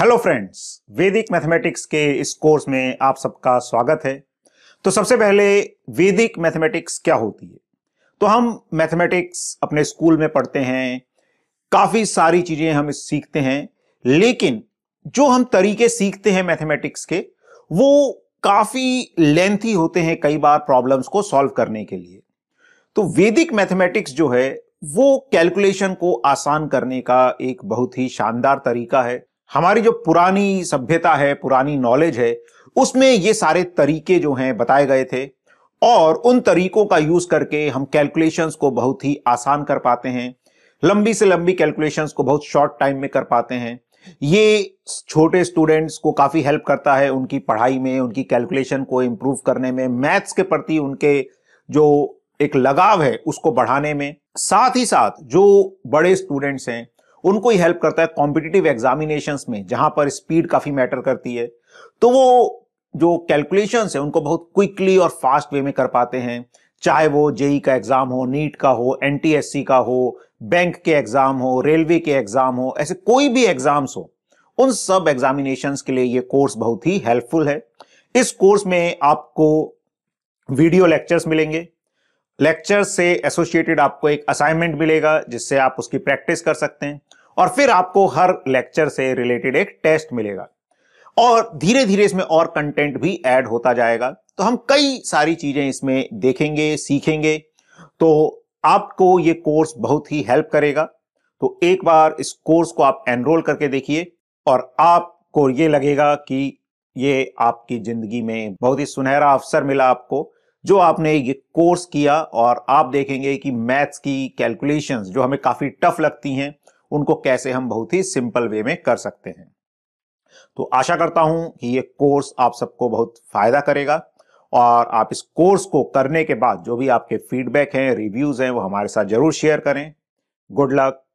hello friends वैदिक mathematics के इस कोर्स में आप सबका स्वागत है तो सबसे पहले वैदिक मैथमेटिक्स क्या होती है तो हम मैथमेटिक्स अपने स्कूल में पढ़ते हैं काफ़ी सारी चीज़ें हम सीखते हैं लेकिन जो हम तरीके सीखते हैं मैथमेटिक्स के वो काफ़ी लेंथी होते हैं कई बार प्रॉब्लम्स को सॉल्व करने के लिए तो वैदिक मैथमेटिक्स जो है वो कैलकुलेशन को आसान करने का एक बहुत ही शानदार तरीका है हमारी जो पुरानी सभ्यता है पुरानी नॉलेज है उसमें ये सारे तरीके जो हैं बताए गए थे और उन तरीकों का यूज करके हम कैलकुलेशंस को बहुत ही आसान कर पाते हैं लंबी से लंबी कैलकुलेशंस को बहुत शॉर्ट टाइम में कर पाते हैं ये छोटे स्टूडेंट्स को काफी हेल्प करता है उनकी पढ़ाई में उनकी कैलकुलेशन को इम्प्रूव करने में मैथ्स के प्रति उनके जो एक लगाव है उसको बढ़ाने में साथ ही साथ जो बड़े स्टूडेंट्स हैं उनको ही हेल्प करता है कॉम्पिटिटिव एग्जामिनेशन में जहां पर स्पीड काफी मैटर करती है तो वो जो कैलकुलेशन है उनको बहुत क्विकली और फास्ट वे में कर पाते हैं चाहे वो जेई का एग्जाम हो नीट का हो एन का हो बैंक के एग्जाम हो रेलवे के एग्जाम हो ऐसे कोई भी एग्जाम्स हो उन सब एग्जामिनेशन के लिए ये कोर्स बहुत ही हेल्पफुल है इस कोर्स में आपको वीडियो लेक्चर्स मिलेंगे लेक्चर से एसोसिएटेड आपको एक असाइनमेंट मिलेगा जिससे आप उसकी प्रैक्टिस कर सकते हैं और फिर आपको हर लेक्चर से रिलेटेड एक टेस्ट मिलेगा और धीरे धीरे इसमें और कंटेंट भी ऐड होता जाएगा तो हम कई सारी चीजें इसमें देखेंगे सीखेंगे तो आपको ये कोर्स बहुत ही हेल्प करेगा तो एक बार इस कोर्स को आप एनरोल करके देखिए और आपको ये लगेगा कि ये आपकी जिंदगी में बहुत ही सुनहरा अवसर मिला आपको जो आपने ये कोर्स किया और आप देखेंगे कि मैथ्स की कैलकुलेशंस जो हमें काफ़ी टफ लगती हैं उनको कैसे हम बहुत ही सिंपल वे में कर सकते हैं तो आशा करता हूं कि ये कोर्स आप सबको बहुत फायदा करेगा और आप इस कोर्स को करने के बाद जो भी आपके फीडबैक हैं रिव्यूज हैं वो हमारे साथ जरूर शेयर करें गुड लक